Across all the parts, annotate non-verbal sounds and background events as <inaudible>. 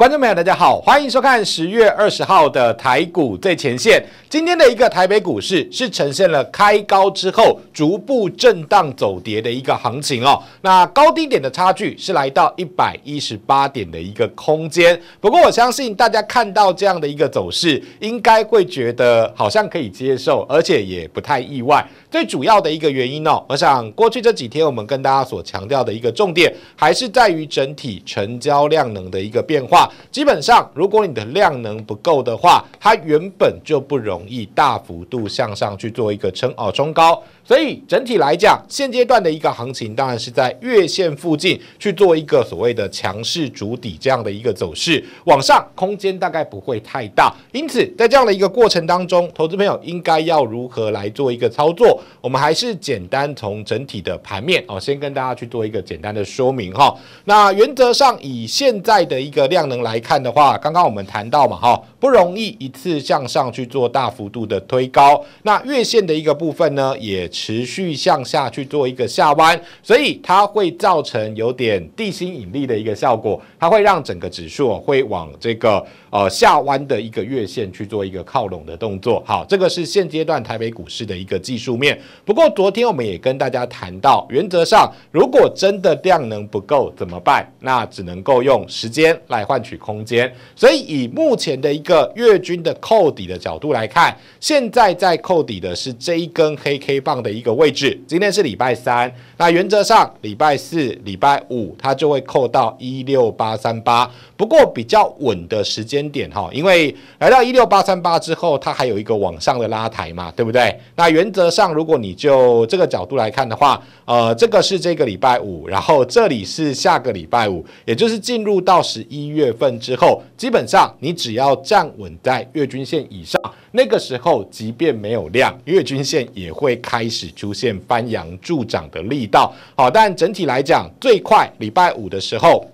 观众朋友，大家好，欢迎收看十月二十号的台股最前线。今天的一个台北股市是呈现了开高之后逐步震荡走跌的一个行情哦。那高低点的差距是来到一百一十八点的一个空间。不过我相信大家看到这样的一个走势，应该会觉得好像可以接受，而且也不太意外。最主要的一个原因哦，我想过去这几天我们跟大家所强调的一个重点，还是在于整体成交量能的一个变化。基本上，如果你的量能不够的话，它原本就不容易大幅度向上去做一个撑哦，冲高。所以整体来讲，现阶段的一个行情当然是在月线附近去做一个所谓的强势主底这样的一个走势，往上空间大概不会太大。因此，在这样的一个过程当中，投资朋友应该要如何来做一个操作？我们还是简单从整体的盘面哦，先跟大家去做一个简单的说明哈。那原则上，以现在的一个量能来看的话，刚刚我们谈到嘛哈，不容易一次向上去做大幅度的推高。那月线的一个部分呢，也。持续向下去做一个下弯，所以它会造成有点地心引力的一个效果，它会让整个指数会往这个。呃，下弯的一个月线去做一个靠拢的动作，好，这个是现阶段台北股市的一个技术面。不过昨天我们也跟大家谈到，原则上如果真的量能不够怎么办？那只能够用时间来换取空间。所以以目前的一个月均的扣底的角度来看，现在在扣底的是这一根黑 K 棒的一个位置。今天是礼拜三，那原则上礼拜四、礼拜五它就会扣到一六八三八。不过比较稳的时间。点哈，因为来到一六八三八之后，它还有一个往上的拉抬嘛，对不对？那原则上，如果你就这个角度来看的话，呃，这个是这个礼拜五，然后这里是下个礼拜五，也就是进入到十一月份之后，基本上你只要站稳在月均线以上，那个时候即便没有量，月均线也会开始出现翻阳助涨的力道。好，但整体来讲，最快礼拜五的时候。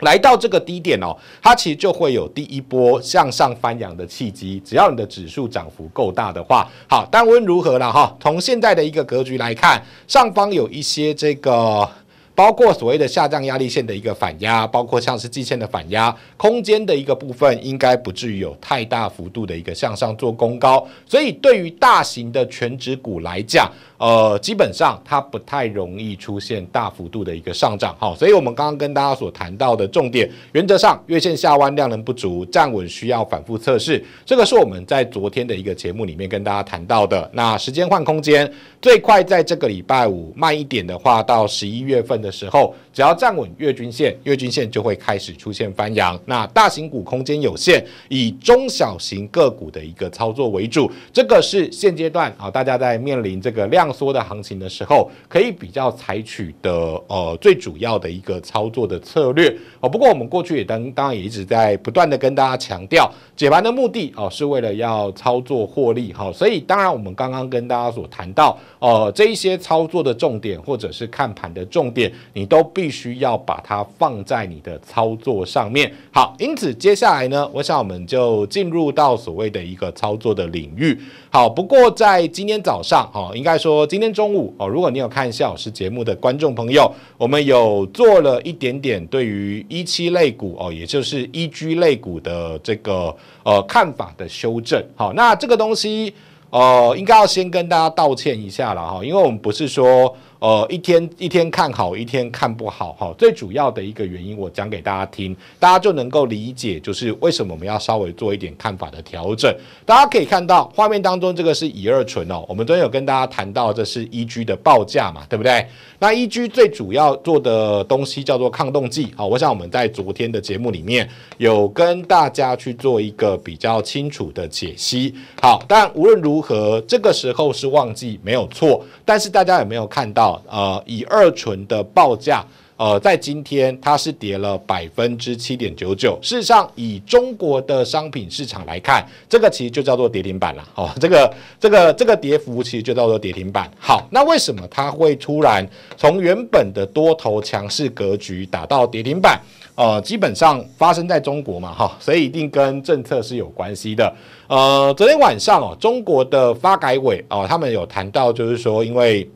来到这个低点哦，它其实就会有第一波向上翻扬的契机。只要你的指数涨幅够大的话，好，但无论如何了哈。从现在的一个格局来看，上方有一些这个包括所谓的下降压力线的一个反压，包括像是季线的反压空间的一个部分，应该不至于有太大幅度的一个向上做攻高。所以对于大型的全指股来讲，呃，基本上它不太容易出现大幅度的一个上涨，好，所以我们刚刚跟大家所谈到的重点，原则上月线下弯量能不足，站稳需要反复测试，这个是我们在昨天的一个节目里面跟大家谈到的。那时间换空间，最快在这个礼拜五，慢一点的话到十一月份的时候，只要站稳月均线，月均线就会开始出现翻阳。那大型股空间有限，以中小型个股的一个操作为主，这个是现阶段啊，大家在面临这个量。缩的行情的时候，可以比较采取的呃最主要的一个操作的策略哦。不过我们过去也当当然也一直在不断的跟大家强调，解盘的目的哦是为了要操作获利哈。所以当然我们刚刚跟大家所谈到呃这一些操作的重点或者是看盘的重点，你都必须要把它放在你的操作上面。好，因此接下来呢，我想我们就进入到所谓的一个操作的领域。好，不过在今天早上哦，应该说。今天中午哦，如果你有看夏老师节目的观众朋友，我们有做了一点点对于一期类股哦，也就是一 G 类股的这个呃看法的修正。好，那这个东西呃，应该要先跟大家道歉一下了哈，因为我们不是说。呃，一天一天看好，一天看不好哈。最主要的一个原因，我讲给大家听，大家就能够理解，就是为什么我们要稍微做一点看法的调整。大家可以看到画面当中这个是乙二醇哦，我们昨天有跟大家谈到，这是依居的报价嘛，对不对？那依居最主要做的东西叫做抗冻剂，好，我想我们在昨天的节目里面有跟大家去做一个比较清楚的解析。好，但无论如何，这个时候是旺季没有错，但是大家有没有看到？呃，乙二醇的报价，呃，在今天它是跌了百分之七点九九。事实上，以中国的商品市场来看，这个其实就叫做跌停板了。哦，这个，这个，这个跌幅其实就叫做跌停板。好，那为什么它会突然从原本的多头强势格局打到跌停板？呃，基本上发生在中国嘛，哈，所以一定跟政策是有关系的。呃，昨天晚上哦，中国的发改委哦，他们有谈到，就是说因为。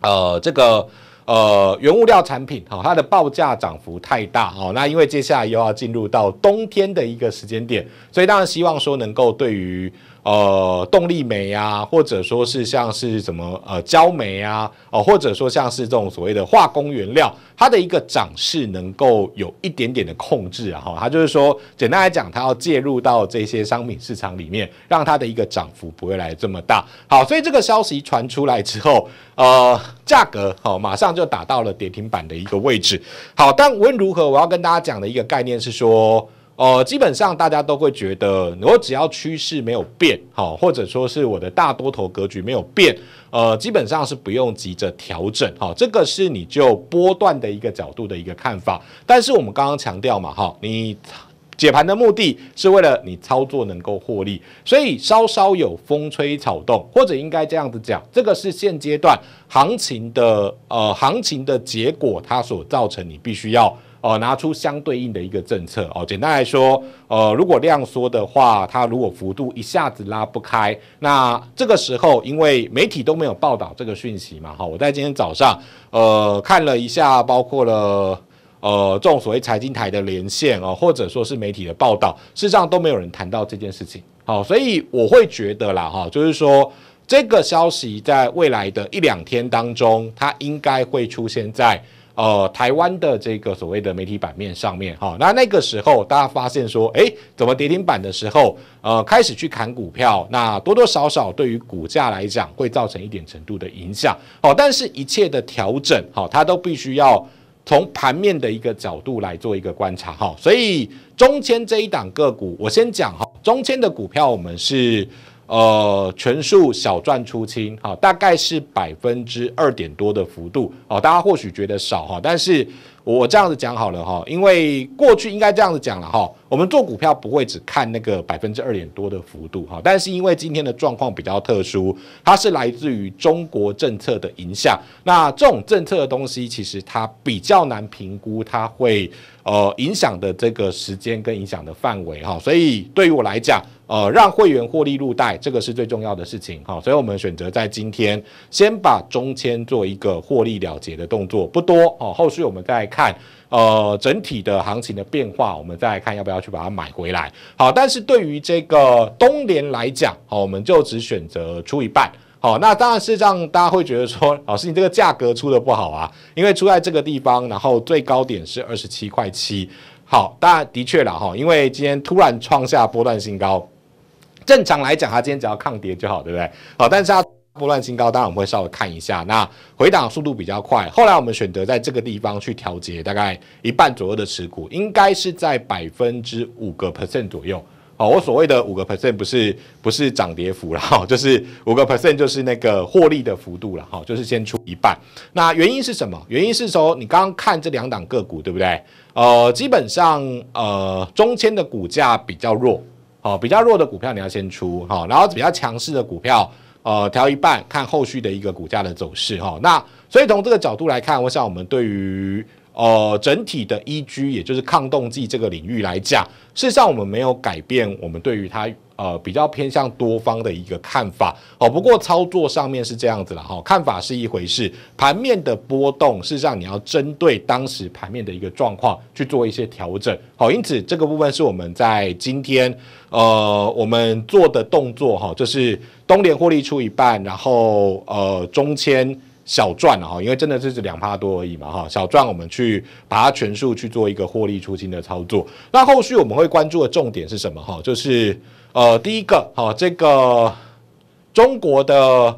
呃，这个呃，原物料产品哈，它的报价涨幅太大哦。那因为接下来又要进入到冬天的一个时间点，所以当然希望说能够对于。呃，动力煤啊，或者说是像是什么呃，焦煤啊，哦，或者说像是这种所谓的化工原料，它的一个涨势能够有一点点的控制啊，哈，它就是说，简单来讲，它要介入到这些商品市场里面，让它的一个涨幅不会来这么大。好，所以这个消息传出来之后，呃，价格哦，马上就打到了跌停板的一个位置。好，但无论如何，我要跟大家讲的一个概念是说。呃，基本上大家都会觉得，我只要趋势没有变，好，或者说是我的大多头格局没有变，呃，基本上是不用急着调整，好，这个是你就波段的一个角度的一个看法。但是我们刚刚强调嘛，哈，你解盘的目的是为了你操作能够获利，所以稍稍有风吹草动，或者应该这样子讲，这个是现阶段行情的呃行情的结果，它所造成你必须要。呃，拿出相对应的一个政策哦。简单来说，呃，如果量缩的话，它如果幅度一下子拉不开，那这个时候，因为媒体都没有报道这个讯息嘛，哈，我在今天早上，呃，看了一下，包括了呃，众所谓财经台的连线哦，或者说是媒体的报道，事实上都没有人谈到这件事情，好，所以我会觉得啦，哈，就是说这个消息在未来的一两天当中，它应该会出现在。呃，台湾的这个所谓的媒体版面上面，哈，那那个时候大家发现说，哎，怎么跌停板的时候，呃，开始去砍股票，那多多少少对于股价来讲会造成一点程度的影响，哦，但是一切的调整，好，它都必须要从盘面的一个角度来做一个观察，哈，所以中签这一档个股，我先讲哈，中签的股票我们是。呃，全数小赚出清哈，大概是百分之二点多的幅度哦。大家或许觉得少哈，但是我这样子讲好了哈，因为过去应该这样子讲了哈。我们做股票不会只看那个百分之二点多的幅度哈，但是因为今天的状况比较特殊，它是来自于中国政策的影响。那这种政策的东西，其实它比较难评估，它会呃影响的这个时间跟影响的范围哈。所以对于我来讲，呃，让会员获利入袋，这个是最重要的事情哈。所以我们选择在今天先把中签做一个获利了结的动作，不多哦，后续我们再看。呃，整体的行情的变化，我们再看要不要去把它买回来。好，但是对于这个东联来讲，好，我们就只选择出一半。好，那当然是让大家会觉得说，老师你这个价格出的不好啊，因为出在这个地方，然后最高点是二十七块七。好，当然的确了哈，因为今天突然创下波段新高，正常来讲，它今天只要抗跌就好，对不对？好，但是它。波段新高，当然我们会稍微看一下。那回档速度比较快，后来我们选择在这个地方去调节，大概一半左右的持股，应该是在百分之五个 percent 左右。好，我所谓的五个 percent 不是不是涨跌幅了，哈，就是五个 percent 就是那个获利的幅度了，哈，就是先出一半。那原因是什么？原因是说你刚刚看这两档个股，对不对？呃，基本上呃中间的股价比较弱，好，比较弱的股票你要先出，哈，然后比较强势的股票。呃，调一半，看后续的一个股价的走势哈。那所以从这个角度来看，我想我们对于呃整体的 EG，也就是抗冻剂这个领域来讲，事实上我们没有改变我们对于它。呃，比较偏向多方的一个看法哦。不过操作上面是这样子了哈，看法是一回事，盘面的波动，事实上你要针对当时盘面的一个状况去做一些调整。好，因此这个部分是我们在今天呃我们做的动作哈，就是东联获利出一半，然后呃中签小赚哈，因为真的是只两趴多而已嘛哈，小赚我们去把它全数去做一个获利出清的操作。那后续我们会关注的重点是什么哈？就是。呃，第一个好，这个中国的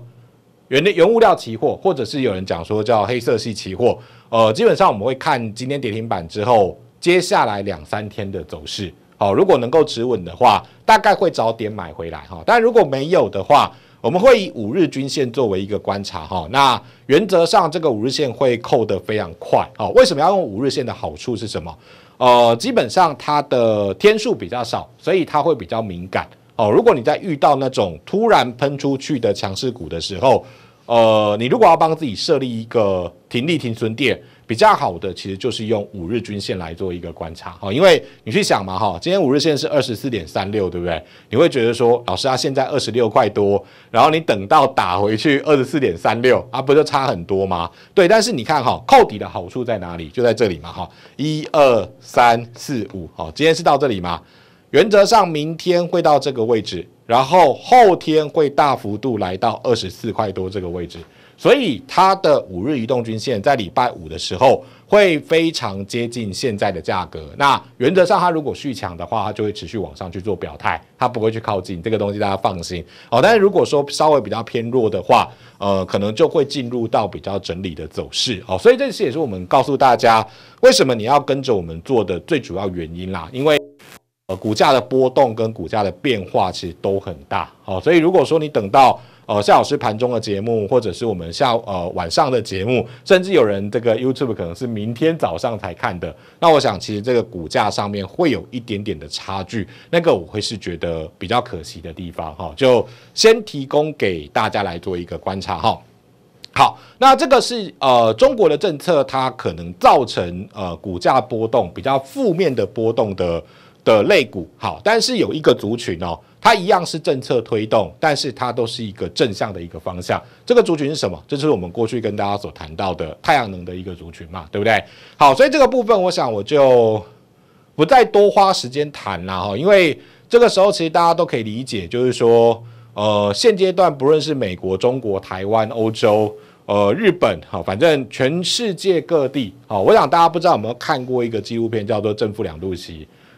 原原物料期货，或者是有人讲说叫黑色系期货，呃，基本上我们会看今天跌停板之后，接下来两三天的走势，好，如果能够止稳的话，大概会早点买回来哈，但如果没有的话，我们会以五日均线作为一个观察哈，那原则上这个五日线会扣得非常快，好，为什么要用五日线的好处是什么？呃，基本上它的天数比较少，所以它会比较敏感哦。如果你在遇到那种突然喷出去的强势股的时候，呃，你如果要帮自己设立一个停利停损点。比较好的其实就是用五日均线来做一个观察哈，因为你去想嘛哈，今天五日线是二十四点三六，对不对？你会觉得说，老师啊，现在二十六块多，然后你等到打回去二十四点三六啊，不就差很多吗？对，但是你看哈，扣底的好处在哪里？就在这里嘛哈，一二三四五，好，今天是到这里嘛，原则上明天会到这个位置，然后后天会大幅度来到二十四块多这个位置。所以它的五日移动均线在礼拜五的时候会非常接近现在的价格。那原则上，它如果续强的话，它就会持续往上去做表态，它不会去靠近这个东西，大家放心哦。但是如果说稍微比较偏弱的话，呃，可能就会进入到比较整理的走势哦。所以这次也是我们告诉大家为什么你要跟着我们做的最主要原因啦。因为呃，股价的波动跟股价的变化其实都很大哦。所以如果说你等到，呃夏老师盘中的节目，或者是我们下呃晚上的节目，甚至有人这个 YouTube 可能是明天早上才看的。那我想，其实这个股价上面会有一点点的差距，那个我会是觉得比较可惜的地方哈。就先提供给大家来做一个观察哈。好，那这个是呃中国的政策，它可能造成呃股价波动比较负面的波动的的类股。好，但是有一个族群哦。它一样是政策推动，但是它都是一个正向的一个方向。这个族群是什么？这就是我们过去跟大家所谈到的太阳能的一个族群嘛，对不对？好，所以这个部分，我想我就不再多花时间谈了哈，因为这个时候其实大家都可以理解，就是说，呃，现阶段不论是美国、中国、台湾、欧洲、呃、日本哈，反正全世界各地哈，我想大家不知道有没有看过一个纪录片，叫做《正负两度 C》。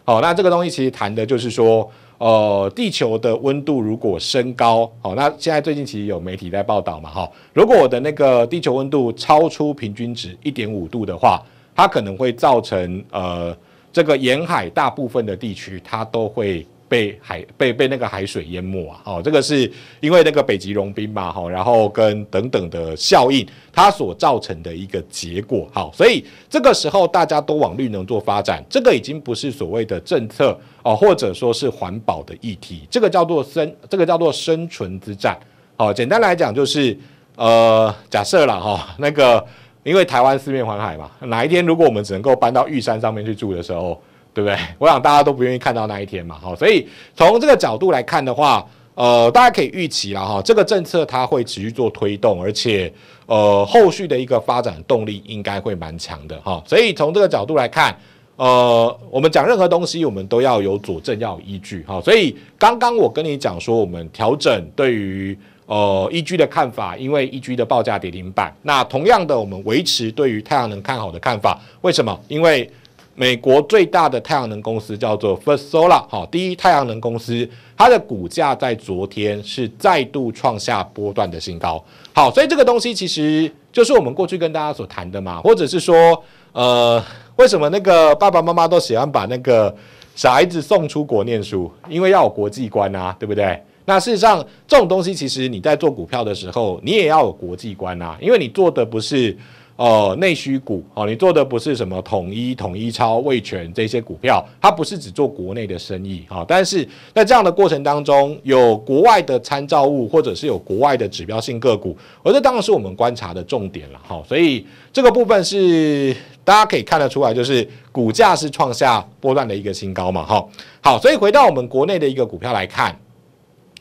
好，那这个东西其实谈的就是说，呃，地球的温度如果升高，好，那现在最近其实有媒体在报道嘛，哈，如果我的那个地球温度超出平均值一点五度的话，它可能会造成呃，这个沿海大部分的地区它都会。被海被被那个海水淹没啊！哦，这个是因为那个北极融冰嘛，哈，然后跟等等的效应，它所造成的一个结果，好，所以这个时候大家都往绿能做发展，这个已经不是所谓的政策哦，或者说是环保的议题，这个叫做生，这个叫做生存之战，好，简单来讲就是，呃，假设了哈，那个因为台湾四面环海嘛，哪一天如果我们只能够搬到玉山上面去住的时候。对不对？我想大家都不愿意看到那一天嘛，好，所以从这个角度来看的话，呃，大家可以预期了哈，这个政策它会持续做推动，而且呃，后续的一个发展动力应该会蛮强的哈。所以从这个角度来看，呃，我们讲任何东西，我们都要有佐证，要有依据哈。所以刚刚我跟你讲说，我们调整对于呃一 G 的看法，因为一 G 的报价跌停板。那同样的，我们维持对于太阳能看好的看法。为什么？因为美国最大的太阳能公司叫做 First Solar 好，第一太阳能公司，它的股价在昨天是再度创下波段的新高。好，所以这个东西其实就是我们过去跟大家所谈的嘛，或者是说，呃，为什么那个爸爸妈妈都喜欢把那个小孩子送出国念书，因为要有国际观啊，对不对？那事实上，这种东西其实你在做股票的时候，你也要有国际观啊，因为你做的不是。呃，内需股，哦，你做的不是什么统一、统一超、卫权这些股票，它不是只做国内的生意，哈。但是，在这样的过程当中，有国外的参照物，或者是有国外的指标性个股，而这当然是我们观察的重点了，哈。所以这个部分是大家可以看得出来，就是股价是创下波段的一个新高嘛，哈。好，所以回到我们国内的一个股票来看，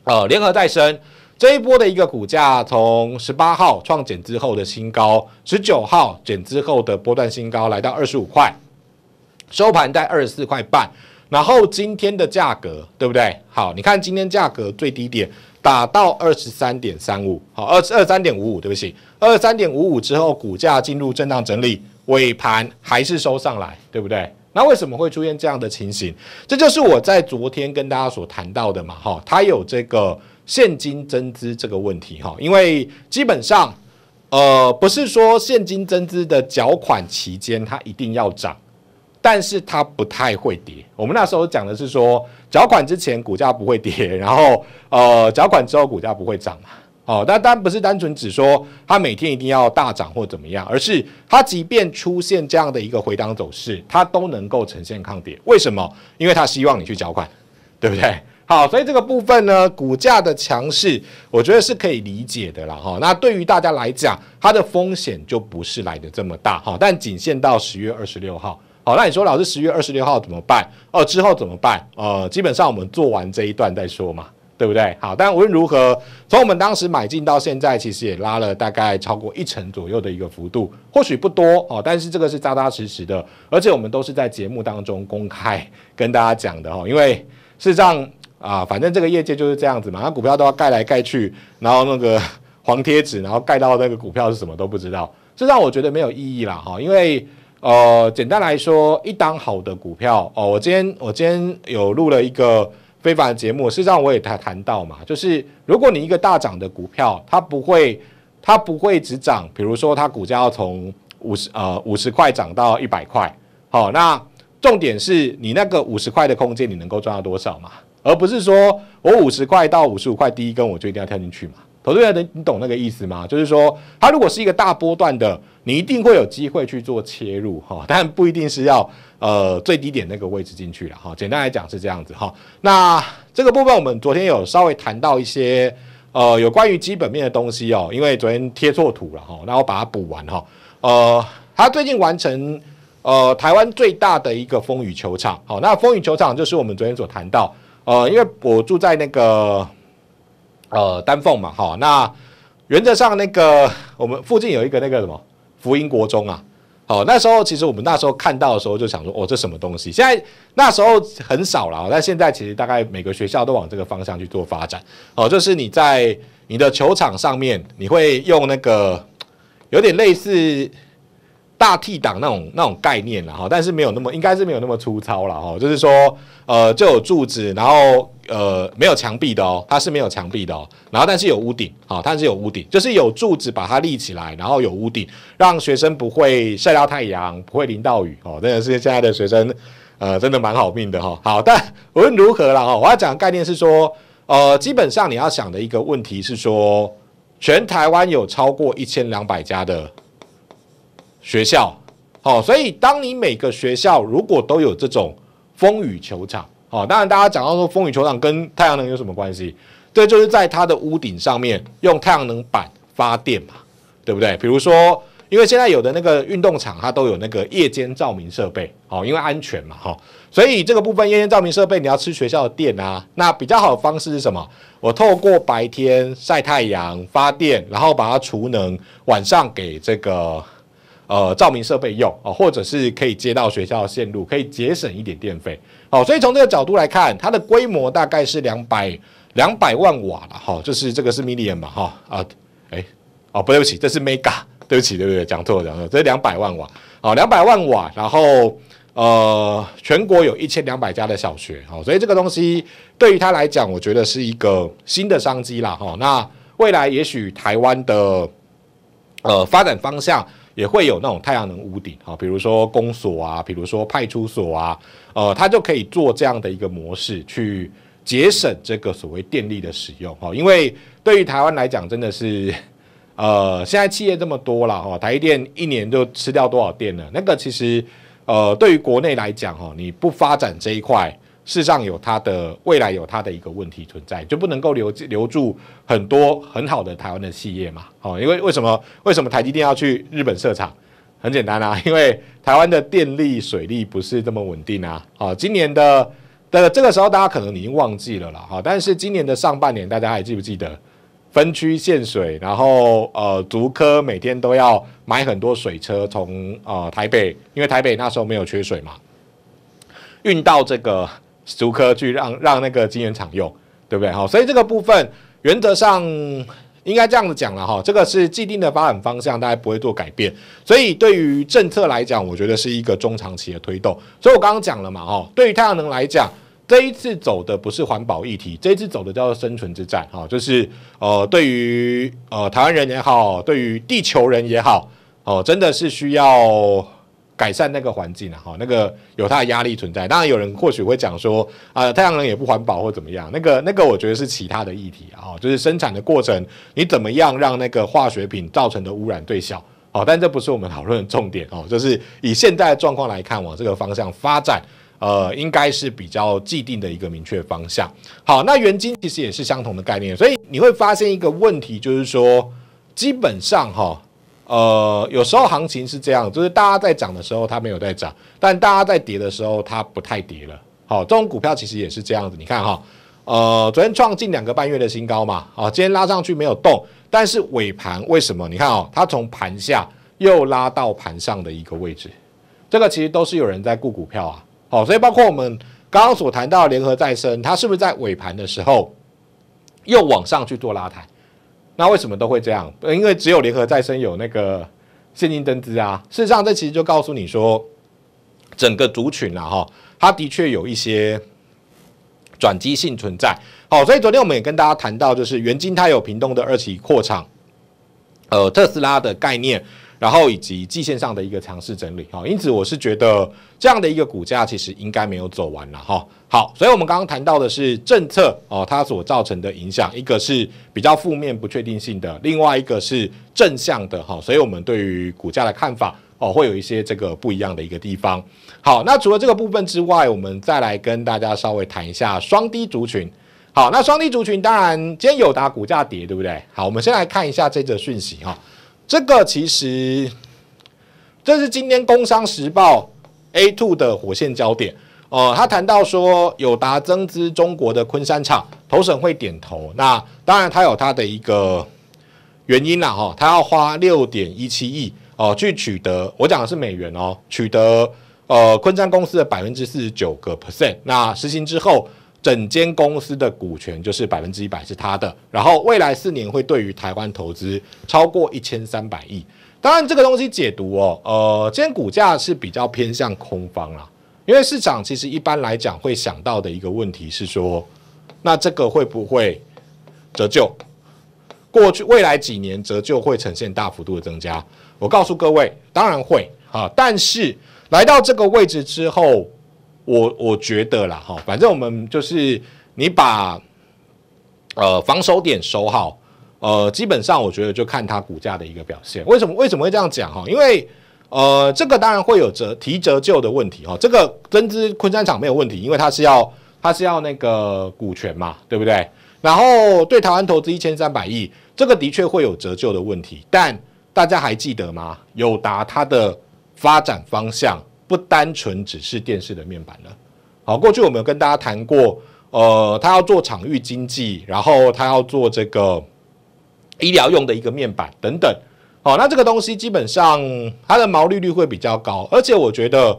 呃，联合再生。这一波的一个股价从十八号创减之后的新高，十九号减之后的波段新高来到二十五块，收盘在二十四块半。然后今天的价格对不对？好，你看今天价格最低点打到二十三点三五，好，二二三点五五，对不起，二十三点五五之后股价进入震荡整理，尾盘还是收上来，对不对？那为什么会出现这样的情形？这就是我在昨天跟大家所谈到的嘛，哈，它有这个。现金增资这个问题哈，因为基本上，呃，不是说现金增资的缴款期间它一定要涨，但是它不太会跌。我们那时候讲的是说，缴款之前股价不会跌，<laughs> 然后呃，缴款之后股价不会涨嘛。哦，那当然不是单纯只说它每天一定要大涨或怎么样，而是它即便出现这样的一个回档走势，它都能够呈现抗跌。为什么？因为它希望你去缴款，对不对？好，所以这个部分呢，股价的强势，我觉得是可以理解的了哈。那对于大家来讲，它的风险就不是来的这么大哈。但仅限到十月二十六号。好，那你说老师十月二十六号怎么办？哦，之后怎么办？呃，基本上我们做完这一段再说嘛，对不对？好，但无论如何，从我们当时买进到现在，其实也拉了大概超过一成左右的一个幅度，或许不多哦，但是这个是扎扎实实的，而且我们都是在节目当中公开跟大家讲的哈，因为事实上。啊，反正这个业界就是这样子嘛，那股票都要盖来盖去，然后那个 <laughs> 黄贴纸，然后盖到那个股票是什么都不知道，这让我觉得没有意义啦哈。因为呃，简单来说，一档好的股票哦，我今天我今天有录了一个非凡节目，事实上我也谈谈到嘛，就是如果你一个大涨的股票，它不会它不会只涨，比如说它股价要从五十呃五十块涨到一百块，好，那重点是你那个五十块的空间，你能够赚到多少嘛？而不是说我五十块到五十五块第一根我就一定要跳进去嘛？投资人，你你懂那个意思吗？就是说，它如果是一个大波段的，你一定会有机会去做切入哈，但不一定是要呃最低点那个位置进去了哈。简单来讲是这样子哈。那这个部分我们昨天有稍微谈到一些呃有关于基本面的东西哦，因为昨天贴错图了哈，那我把它补完哈。呃，它最近完成呃台湾最大的一个风雨球场，好，那风雨球场就是我们昨天所谈到。呃，因为我住在那个呃丹凤嘛，哈，那原则上那个我们附近有一个那个什么福音国中啊，好，那时候其实我们那时候看到的时候就想说，哦，这什么东西？现在那时候很少了但现在其实大概每个学校都往这个方向去做发展，哦，就是你在你的球场上面，你会用那个有点类似。大 T 档那种那种概念了哈，但是没有那么应该是没有那么粗糙了哈，就是说呃就有柱子，然后呃没有墙壁的哦，它是没有墙壁的哦，然后但是有屋顶，好它是有屋顶，就是有柱子把它立起来，然后有屋顶，让学生不会晒到太阳，不会淋到雨哦，真的是现在的学生呃真的蛮好命的哈。好，但无论如何了哈，我要讲的概念是说，呃基本上你要想的一个问题是说，全台湾有超过一千两百家的。学校，好，所以当你每个学校如果都有这种风雨球场，好，当然大家讲到说风雨球场跟太阳能有什么关系？对，就是在它的屋顶上面用太阳能板发电嘛，对不对？比如说，因为现在有的那个运动场它都有那个夜间照明设备，哦，因为安全嘛，哈，所以这个部分夜间照明设备你要吃学校的电啊，那比较好的方式是什么？我透过白天晒太阳发电，然后把它储能，晚上给这个。呃，照明设备用哦，或者是可以接到学校的线路，可以节省一点电费。好，所以从这个角度来看，它的规模大概是两百两百万瓦了。哈，就是这个是 milli n 嘛。哈啊，哎，哦，不对不起，这是 mega，对不起，对不对？讲错了，讲错了，这是两百万瓦。好，两百万瓦，然后呃，全国有一千两百家的小学。哦，所以这个东西对于它来讲，我觉得是一个新的商机啦。哈，那未来也许台湾的呃发展方向。也会有那种太阳能屋顶啊，比如说公所啊，比如说派出所啊，呃，它就可以做这样的一个模式去节省这个所谓电力的使用哈。因为对于台湾来讲，真的是 <laughs> 呃，现在企业这么多了哈，台电一年就吃掉多少电呢？那个其实呃，对于国内来讲哈，你不发展这一块。世上有它的未来，有它的一个问题存在，就不能够留留住很多很好的台湾的企业嘛？哦，因为为什么为什么台积电要去日本设厂？很简单啊，<laughs> 因为台湾的电力、水利不是这么稳定啊！哦，今年的的这个时候，大家可能已经忘记了啦。哦，但是今年的上半年，大家还记不记得分区限水，然后呃，竹科每天都要买很多水车从呃台北，因为台北那时候没有缺水嘛，运到这个。足科去让让那个晶圆厂用，对不对？好，所以这个部分原则上应该这样子讲了哈，这个是既定的发展方向，大家不会做改变。所以对于政策来讲，我觉得是一个中长期的推动。所以我刚刚讲了嘛，哈，对于太阳能来讲，这一次走的不是环保议题，这一次走的叫做生存之战，哈，就是呃，对于呃台湾人也好，对于地球人也好，哦，真的是需要。改善那个环境啊，哈，那个有它的压力存在。当然，有人或许会讲说，啊，太阳能也不环保或怎么样。那个，那个，我觉得是其他的议题啊，就是生产的过程，你怎么样让那个化学品造成的污染最小哦，但这不是我们讨论的重点哦。就是以现在的状况来看，往这个方向发展，呃，应该是比较既定的一个明确方向。好，那原金其实也是相同的概念，所以你会发现一个问题，就是说，基本上哈。呃，有时候行情是这样，就是大家在涨的时候它没有在涨，但大家在跌的时候它不太跌了。好，这种股票其实也是这样子，你看哈，呃，昨天创近两个半月的新高嘛，啊，今天拉上去没有动，但是尾盘为什么？你看哦，它从盘下又拉到盘上的一个位置，这个其实都是有人在顾股票啊。好，所以包括我们刚刚所谈到联合再生，它是不是在尾盘的时候又往上去做拉抬？那为什么都会这样？因为只有联合再生有那个现金增资啊。事实上，这其实就告诉你说，整个族群了哈，它的确有一些转机性存在。好，所以昨天我们也跟大家谈到，就是元晶它有屏东的二期扩厂，呃，特斯拉的概念。然后以及季线上的一个强势整理哈，因此我是觉得这样的一个股价其实应该没有走完了哈。好，所以我们刚刚谈到的是政策哦，它所造成的影响，一个是比较负面不确定性的，另外一个是正向的哈。所以我们对于股价的看法哦，会有一些这个不一样的一个地方。好，那除了这个部分之外，我们再来跟大家稍微谈一下双低族群。好，那双低族群当然今天有打股价跌，对不对？好，我们先来看一下这则讯息哈。这个其实，这是今天《工商时报》A two 的火线焦点。哦，他谈到说，友达增资中国的昆山厂，投审会点头。那当然，他有他的一个原因啦。哈，他要花六点一七亿哦，去取得。我讲的是美元哦，取得呃昆山公司的百分之四十九个 percent。那实行之后。整间公司的股权就是百分之一百是他的，然后未来四年会对于台湾投资超过一千三百亿。当然，这个东西解读哦，呃，今天股价是比较偏向空方啦，因为市场其实一般来讲会想到的一个问题是说，那这个会不会折旧？过去未来几年折旧会呈现大幅度的增加？我告诉各位，当然会啊，但是来到这个位置之后。我我觉得啦，哈，反正我们就是你把呃防守点守好，呃，基本上我觉得就看它股价的一个表现。为什么为什么会这样讲哈？因为呃，这个当然会有折提折旧的问题哈。这个增资昆山厂没有问题，因为它是要它是要那个股权嘛，对不对？然后对台湾投资一千三百亿，这个的确会有折旧的问题。但大家还记得吗？友达它的发展方向？不单纯只是电视的面板了，好，过去我们有跟大家谈过，呃，他要做场域经济，然后他要做这个医疗用的一个面板等等，好，那这个东西基本上它的毛利率会比较高，而且我觉得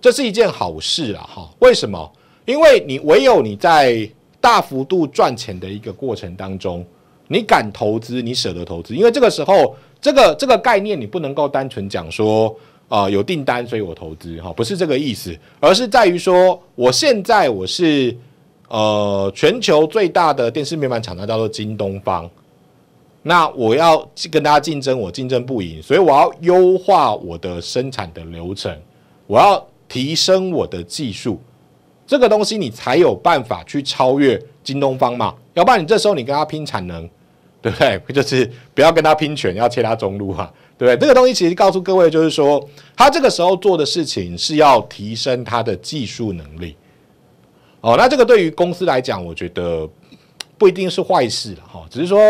这是一件好事啊，哈，为什么？因为你唯有你在大幅度赚钱的一个过程当中，你敢投资，你舍得投资，因为这个时候，这个这个概念你不能够单纯讲说。啊，有订单，所以我投资哈，不是这个意思，而是在于说，我现在我是呃全球最大的电视面板厂商，叫做京东方。那我要跟大家竞争，我竞争不赢，所以我要优化我的生产的流程，我要提升我的技术，这个东西你才有办法去超越京东方嘛，要不然你这时候你跟他拼产能，对不对？<laughs> 就是不要跟他拼拳，要切他中路啊。对，这个东西其实告诉各位，就是说，他这个时候做的事情是要提升他的技术能力，哦，那这个对于公司来讲，我觉得不一定是坏事了哈。只是说，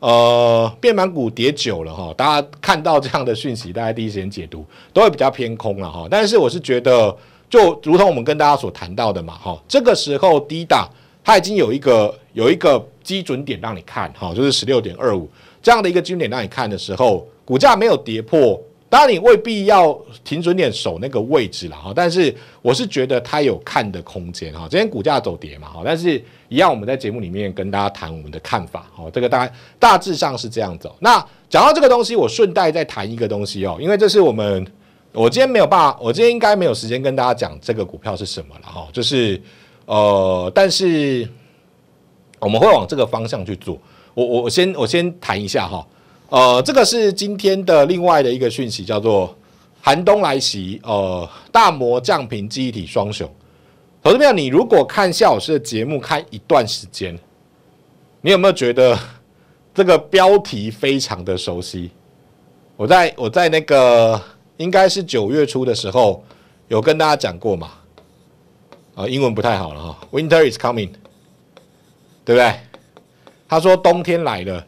呃，变盘股跌久了哈，大家看到这样的讯息，大家第一时间解读都会比较偏空了哈。但是我是觉得，就如同我们跟大家所谈到的嘛哈，这个时候低大它已经有一个有一个基准点让你看哈，就是十六点二五这样的一个基准点让你看的时候。股价没有跌破，当然你未必要停准点守那个位置了哈。但是我是觉得它有看的空间哈。今天股价走跌嘛哈，但是一样我们在节目里面跟大家谈我们的看法哈。这个大概大致上是这样走。那讲到这个东西，我顺带再谈一个东西哦，因为这是我们我今天没有把，我今天应该没有时间跟大家讲这个股票是什么了哈。就是呃，但是我们会往这个方向去做。我我我先我先谈一下哈。呃，这个是今天的另外的一个讯息，叫做“寒冬来袭”。呃，大魔降频，记忆体双雄。投资妹，你如果看夏老师的节目看一段时间，你有没有觉得这个标题非常的熟悉？我在我在那个应该是九月初的时候有跟大家讲过嘛？啊，英文不太好了哈，“Winter is coming”，对不对？他说冬天来了。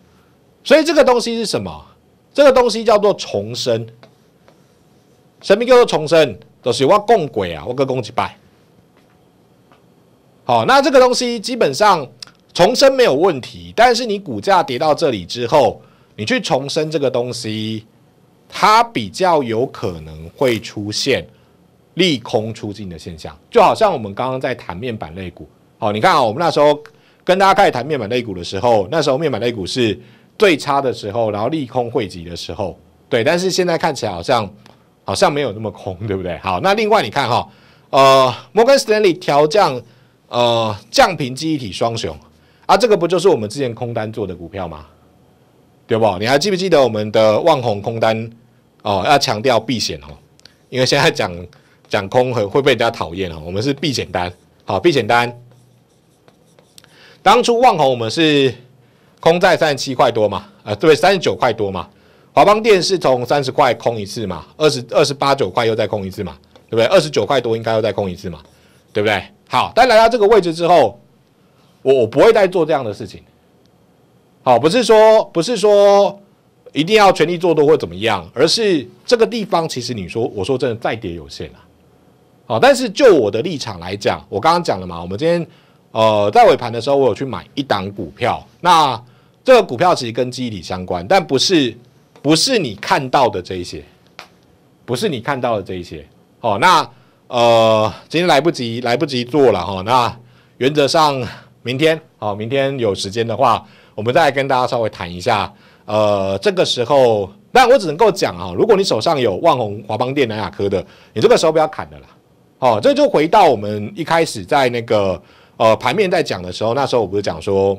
所以这个东西是什么？这个东西叫做重生，什么叫做重生，都是我供鬼啊，我个供几拜。好，那这个东西基本上重生没有问题，但是你股价跌到这里之后，你去重生这个东西，它比较有可能会出现利空出尽的现象。就好像我们刚刚在谈面板类股，好，你看啊，我们那时候跟大家开始谈面板类股的时候，那时候面板类股是。最差的时候，然后利空汇集的时候，对，但是现在看起来好像好像没有那么空，对不对？好，那另外你看哈，呃，摩根斯丹利调降呃降频记忆体双雄啊，这个不就是我们之前空单做的股票吗？对不？你还记不记得我们的万红空单哦？要强调避险哦，因为现在讲讲空很会被人家讨厌哦。我们是避险单，好避险单。当初万红我们是。空在三十七块多嘛，呃，对三十九块多嘛。华邦电是从三十块空一次嘛，二十二十八九块又再空一次嘛，对不对？二十九块多应该又再空一次嘛，对不对？好，但来到这个位置之后，我我不会再做这样的事情。好，不是说不是说一定要全力做多或怎么样，而是这个地方其实你说我说真的再跌有限啊。好，但是就我的立场来讲，我刚刚讲了嘛，我们今天呃在尾盘的时候我有去买一档股票，那。这个股票其实跟记忆底相关，但不是不是你看到的这一些，不是你看到的这一些。哦，那呃，今天来不及来不及做了哈。那原则上明天，哦，明天有时间的话，我们再来跟大家稍微谈一下。呃，这个时候，但我只能够讲啊，如果你手上有万宏、华邦电、南亚科的，你这个时候不要砍的啦。哦，这就回到我们一开始在那个呃盘面在讲的时候，那时候我不是讲说。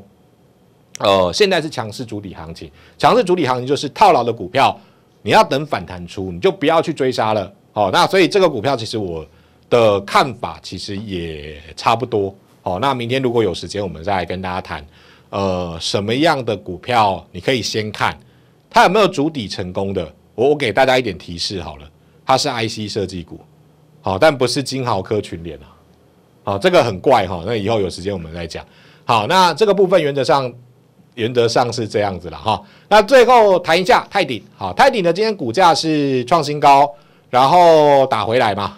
呃，现在是强势主体行情，强势主体行情就是套牢的股票，你要等反弹出，你就不要去追杀了。好，那所以这个股票其实我的看法其实也差不多。好，那明天如果有时间，我们再来跟大家谈。呃，什么样的股票你可以先看，它有没有主底成功的？我我给大家一点提示好了，它是 IC 设计股，好，但不是金豪科群联啊，好，这个很怪哈。那以后有时间我们再讲。好，那这个部分原则上。原则上是这样子了哈，那最后谈一下泰鼎，好，泰鼎呢，今天股价是创新高，然后打回来嘛，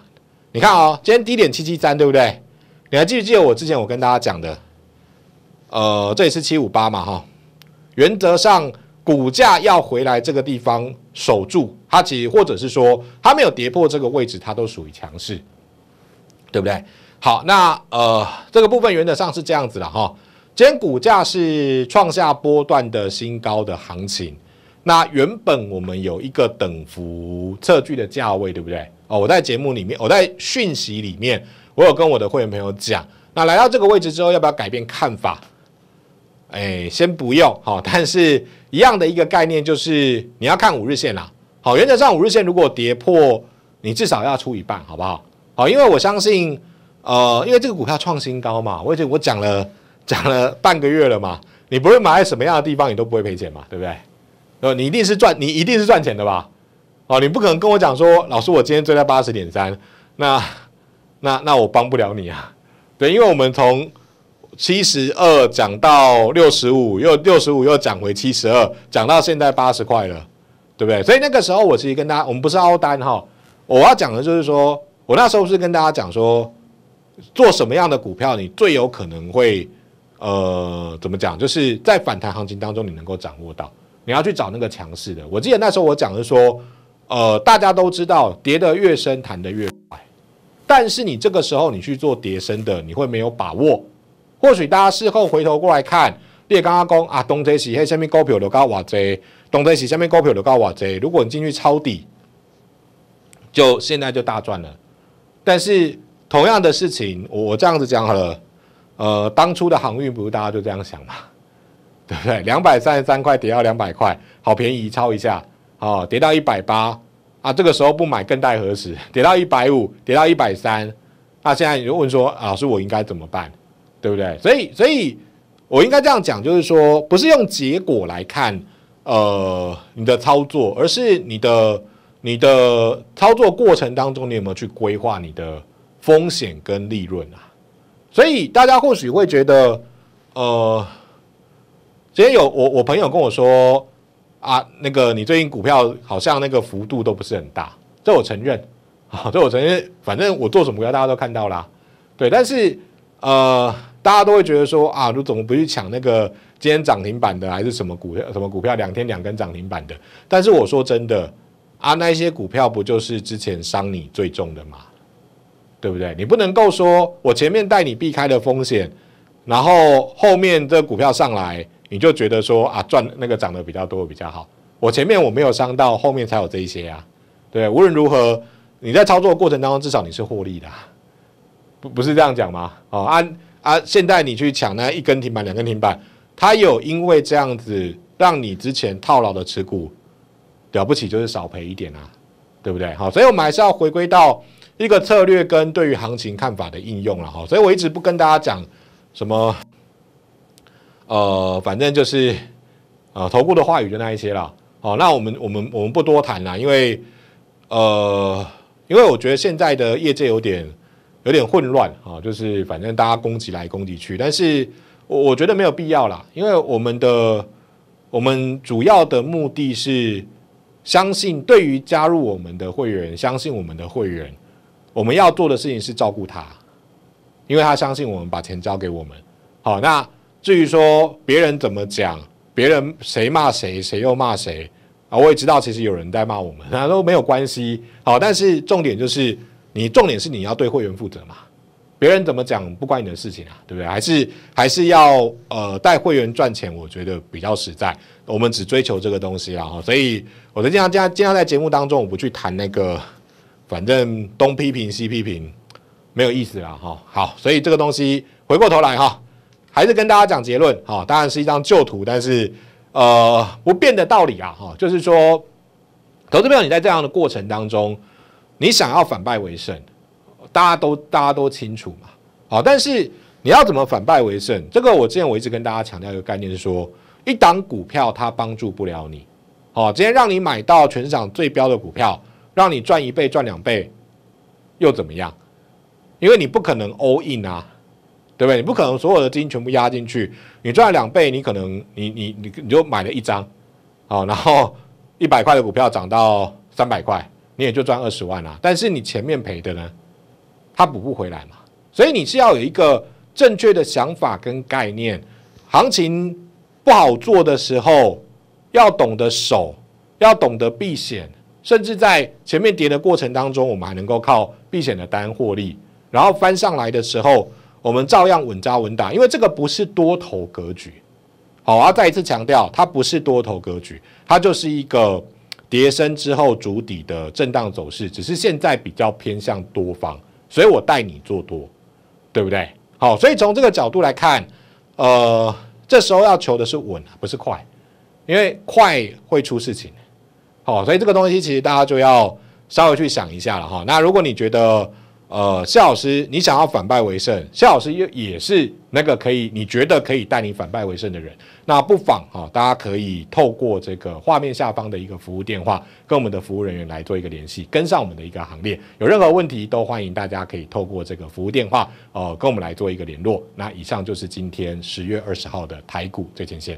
你看啊，今天低点七七三，对不对？你还记不记得我之前我跟大家讲的？呃，这也是七五八嘛哈，原则上股价要回来这个地方守住，它其实或者是说它没有跌破这个位置，它都属于强势，对不对？好，那呃，这个部分原则上是这样子了哈。今天股价是创下波段的新高的行情，那原本我们有一个等幅测距的价位，对不对？哦，我在节目里面，我在讯息里面，我有跟我的会员朋友讲，那来到这个位置之后，要不要改变看法？哎，先不用好，但是一样的一个概念就是你要看五日线啦。好，原则上五日线如果跌破，你至少要出一半，好不好？好，因为我相信，呃，因为这个股票创新高嘛，我已经我讲了。讲了半个月了嘛，你不会买在什么样的地方，你都不会赔钱嘛，对不对？呃，你一定是赚，你一定是赚钱的吧？哦，你不可能跟我讲说，老师，我今天追在八十点三，那那那我帮不了你啊，对，因为我们从七十二涨到六十五，又六十五又涨回七十二，涨到现在八十块了，对不对？所以那个时候，我其实跟大家，我们不是凹单哈，我要讲的就是说我那时候是跟大家讲说，做什么样的股票，你最有可能会。呃，怎么讲？就是在反弹行情当中，你能够掌握到，你要去找那个强势的。我记得那时候我讲的说，呃，大家都知道，跌得越深，弹得越快。但是你这个时候你去做叠升的，你会没有把握。或许大家事后回头过来看，你也刚刚讲啊，动这些下面股票就搞华泽，动这些下面股票就搞华泽。如果你进去抄底，就现在就大赚了。但是同样的事情，我我这样子讲好了。呃，当初的航运不是大家就这样想嘛，<laughs> 对不对？两百三十三块跌到两百块，好便宜，抄一下啊，跌到一百八啊，这个时候不买更待何时？<laughs> 跌到一百五，跌到一百三，那现在你就问说，老师我应该怎么办，对不对？所以，所以我应该这样讲，就是说，不是用结果来看，呃，你的操作，而是你的你的操作过程当中，你有没有去规划你的风险跟利润啊？所以大家或许会觉得，呃，今天有我我朋友跟我说啊，那个你最近股票好像那个幅度都不是很大，这我承认，<laughs> 啊，这我承认，反正我做什么股票大家都看到了，对，但是呃，大家都会觉得说啊，你怎么不去抢那个今天涨停板的，还是什么股票什么股票两天两根涨停板的？但是我说真的，啊，那些股票不就是之前伤你最重的吗？对不对？你不能够说我前面带你避开的风险，然后后面这股票上来，你就觉得说啊赚那个涨得比较多比较好。我前面我没有伤到，后面才有这一些啊。对，无论如何你在操作过程当中，至少你是获利的，不不是这样讲吗？哦，啊啊，现在你去抢那一根停板、两根停板，它有因为这样子让你之前套牢的持股了不起就是少赔一点啊，对不对？好，所以我们还是要回归到。一个策略跟对于行情看法的应用了哈，所以我一直不跟大家讲什么，呃，反正就是呃，投顾的话语就那一些了。哦，那我们我们我们不多谈了，因为呃，因为我觉得现在的业界有点有点混乱啊，就是反正大家攻击来攻击去，但是我我觉得没有必要啦，因为我们的我们主要的目的，是相信对于加入我们的会员，相信我们的会员。我们要做的事情是照顾他，因为他相信我们把钱交给我们。好，那至于说别人怎么讲，别人谁骂谁，谁又骂谁啊？我也知道其实有人在骂我们，那都没有关系。好，但是重点就是，你重点是你要对会员负责嘛？别人怎么讲不关你的事情啊，对不对？还是还是要呃带会员赚钱？我觉得比较实在。我们只追求这个东西啊，所以我在经常、经常、经常在节目当中，我不去谈那个。反正东批评西批评，没有意思啦哈。好，所以这个东西回过头来哈，还是跟大家讲结论哈。当然是一张旧图，但是呃不变的道理啊哈，就是说，投资朋友，你在这样的过程当中，你想要反败为胜，大家都大家都清楚嘛好，但是你要怎么反败为胜？这个我之前我一直跟大家强调一个概念是说，一档股票它帮助不了你。好，今天让你买到全市场最标的股票。让你赚一倍、赚两倍，又怎么样？因为你不可能 all in 啊，对不对？你不可能所有的资金全部压进去。你赚了两倍，你可能你你你你就买了一张，好，然后一百块的股票涨到三百块，你也就赚二十万啊。但是你前面赔的呢，它补不回来嘛。所以你是要有一个正确的想法跟概念。行情不好做的时候，要懂得守，要懂得避险。甚至在前面跌的过程当中，我们还能够靠避险的单获利，然后翻上来的时候，我们照样稳扎稳打，因为这个不是多头格局，好，我要再一次强调，它不是多头格局，它就是一个叠升之后主底的震荡走势，只是现在比较偏向多方，所以我带你做多，对不对？好，所以从这个角度来看，呃，这时候要求的是稳，不是快，因为快会出事情。哦，所以这个东西其实大家就要稍微去想一下了哈。那如果你觉得呃谢老师你想要反败为胜，谢老师又也是那个可以你觉得可以带你反败为胜的人，那不妨啊，大家可以透过这个画面下方的一个服务电话，跟我们的服务人员来做一个联系，跟上我们的一个行列。有任何问题都欢迎大家可以透过这个服务电话呃，跟我们来做一个联络。那以上就是今天十月二十号的台股最前线。